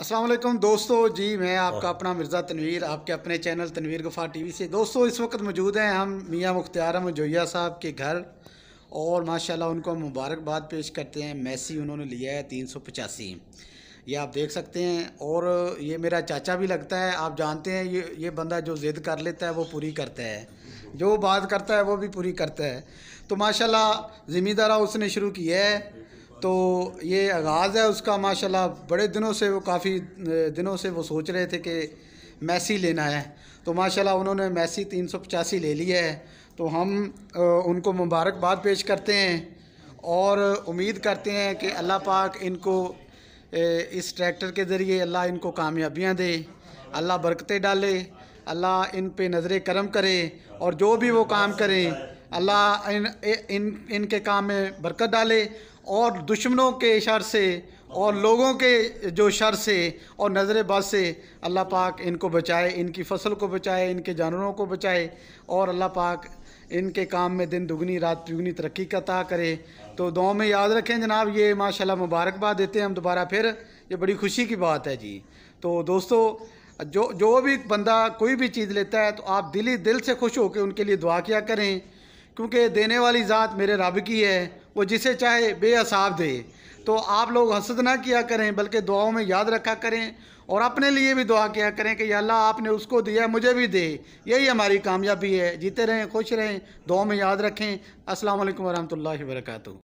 वालेकुम दोस्तों जी मैं आपका अपना मिर्ज़ा तनवीर आपके अपने चैनल तनवीर गफ़ा टीवी से दोस्तों इस वक्त मौजूद हैं हम मियाँ मुख्तार मजोया साहब के घर और माशाल्लाह उनको हम मुबारकबाद पेश करते हैं मैसी उन्होंने लिया है तीन सौ पचासी ये आप देख सकते हैं और ये मेरा चाचा भी लगता है आप जानते हैं ये ये बंदा जो ज़िद कर लेता है वो पूरी करता है जो बात करता है वो भी पूरी करता है तो माशाल्लाह ज़िम्मेदारा उसने शुरू किया है तो ये आगाज़ है उसका माशाल्लाह बड़े दिनों से वो काफ़ी दिनों से वो सोच रहे थे कि मैसी लेना है तो माशाल्लाह उन्होंने मैसी तीन सौ पचासी ले लिया है तो हम उनको मुबारकबाद पेश करते हैं और उम्मीद करते हैं कि अल्लाह पाक इनको इस ट्रैक्टर के ज़रिए अल्लाह इनको कामयाबियाँ दे अल्लाह बरकतें डाले अल्लाह इन पे नज़र करम करे और जो भी वो काम करें अल्लाह इन इन इनके काम में बरकत डाले और दुश्मनों के शर से और लोगों के जो शर से और नज़रबाज से अल्लाह पाक इनको बचाए इनकी फसल को बचाए इनके जानवरों को बचाए और अल्लाह पाक इनके काम में दिन दुगनी रात दुगनी तरक्की का ता करे तो दुआ में याद रखें जनाब ये माशाल्लाह मुबारकबाद देते हैं हम दोबारा फिर ये बड़ी खुशी की बात है जी तो दोस्तों जो जो भी बंदा कोई भी चीज़ लेता है तो आप दिली दिल से खुश होकर उनके लिए दुआ किया करें क्योंकि देने वाली ज़ात मेरे रब की है वो जिसे चाहे बेअसाब दे तो आप लोग हसद ना किया करें बल्कि दुआओं में याद रखा करें और अपने लिए भी दुआ किया करें कि अल्लाह आपने उसको दिया मुझे भी दे यही हमारी कामयाबी है जीते रहें खुश रहें दुआ में याद रखें अस्सलाम वालेकुम रहमतुल्लाहि